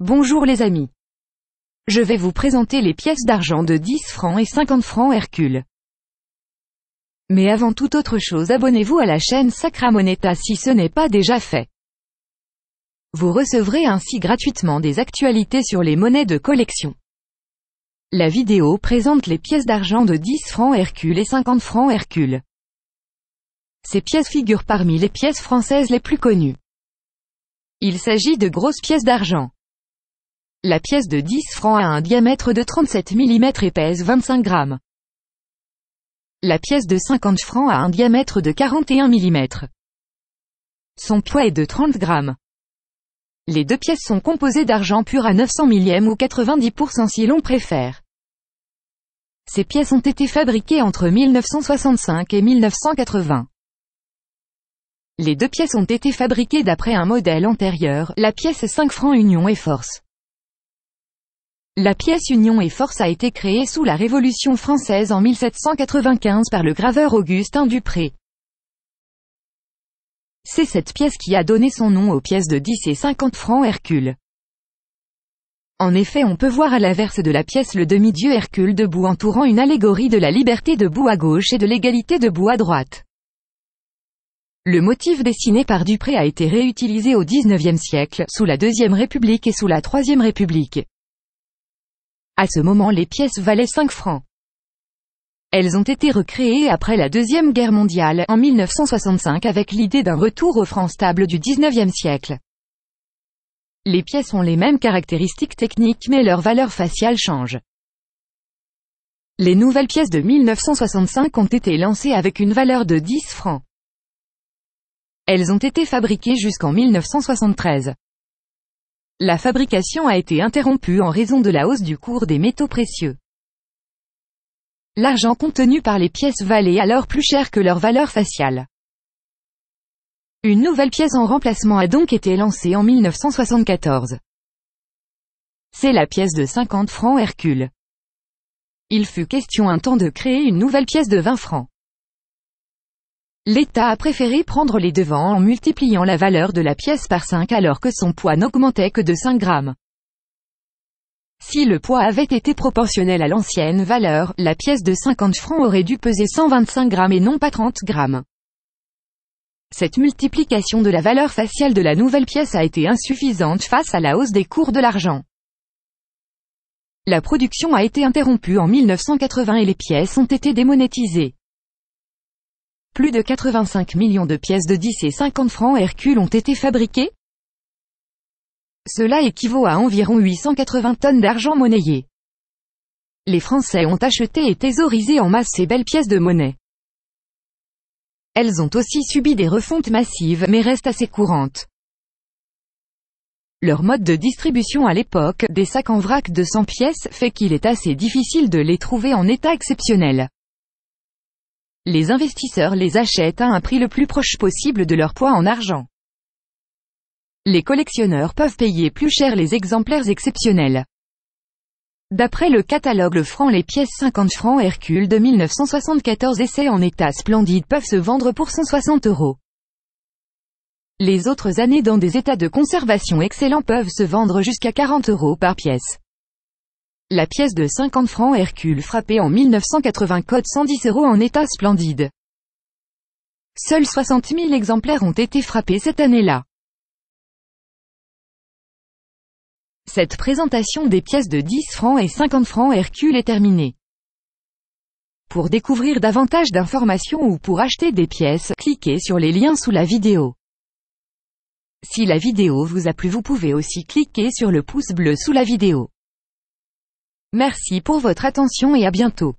Bonjour les amis. Je vais vous présenter les pièces d'argent de 10 francs et 50 francs Hercule. Mais avant toute autre chose abonnez-vous à la chaîne Sacra Moneta si ce n'est pas déjà fait. Vous recevrez ainsi gratuitement des actualités sur les monnaies de collection. La vidéo présente les pièces d'argent de 10 francs Hercule et 50 francs Hercule. Ces pièces figurent parmi les pièces françaises les plus connues. Il s'agit de grosses pièces d'argent. La pièce de 10 francs a un diamètre de 37 mm et pèse 25 grammes. La pièce de 50 francs a un diamètre de 41 mm. Son poids est de 30 grammes. Les deux pièces sont composées d'argent pur à 900 millième ou 90% si l'on préfère. Ces pièces ont été fabriquées entre 1965 et 1980. Les deux pièces ont été fabriquées d'après un modèle antérieur, la pièce 5 francs Union et Force. La pièce Union et Force a été créée sous la Révolution française en 1795 par le graveur Augustin Dupré. C'est cette pièce qui a donné son nom aux pièces de 10 et 50 francs Hercule. En effet on peut voir à l'inverse de la pièce le demi-dieu Hercule debout entourant une allégorie de la liberté debout à gauche et de l'égalité debout à droite. Le motif dessiné par Dupré a été réutilisé au XIXe siècle, sous la Deuxième République et sous la Troisième République. À ce moment les pièces valaient 5 francs. Elles ont été recréées après la Deuxième Guerre mondiale, en 1965 avec l'idée d'un retour au franc stable du 19e siècle. Les pièces ont les mêmes caractéristiques techniques mais leur valeur faciale change. Les nouvelles pièces de 1965 ont été lancées avec une valeur de 10 francs. Elles ont été fabriquées jusqu'en 1973. La fabrication a été interrompue en raison de la hausse du cours des métaux précieux. L'argent contenu par les pièces valait alors plus cher que leur valeur faciale. Une nouvelle pièce en remplacement a donc été lancée en 1974. C'est la pièce de 50 francs Hercule. Il fut question un temps de créer une nouvelle pièce de 20 francs. L'État a préféré prendre les devants en multipliant la valeur de la pièce par 5 alors que son poids n'augmentait que de 5 grammes. Si le poids avait été proportionnel à l'ancienne valeur, la pièce de 50 francs aurait dû peser 125 grammes et non pas 30 grammes. Cette multiplication de la valeur faciale de la nouvelle pièce a été insuffisante face à la hausse des cours de l'argent. La production a été interrompue en 1980 et les pièces ont été démonétisées. Plus de 85 millions de pièces de 10 et 50 francs Hercule ont été fabriquées. Cela équivaut à environ 880 tonnes d'argent monnayé. Les Français ont acheté et thésaurisé en masse ces belles pièces de monnaie. Elles ont aussi subi des refontes massives mais restent assez courantes. Leur mode de distribution à l'époque, des sacs en vrac de 100 pièces, fait qu'il est assez difficile de les trouver en état exceptionnel les investisseurs les achètent à un prix le plus proche possible de leur poids en argent. Les collectionneurs peuvent payer plus cher les exemplaires exceptionnels. D'après le catalogue Le Franc, les pièces 50 francs Hercule de 1974 essais en état splendide peuvent se vendre pour 160 euros. Les autres années dans des états de conservation excellents peuvent se vendre jusqu'à 40 euros par pièce. La pièce de 50 francs Hercule frappée en 1980 code 110 euros en état splendide. Seuls 60 000 exemplaires ont été frappés cette année-là. Cette présentation des pièces de 10 francs et 50 francs Hercule est terminée. Pour découvrir davantage d'informations ou pour acheter des pièces, cliquez sur les liens sous la vidéo. Si la vidéo vous a plu vous pouvez aussi cliquer sur le pouce bleu sous la vidéo. Merci pour votre attention et à bientôt.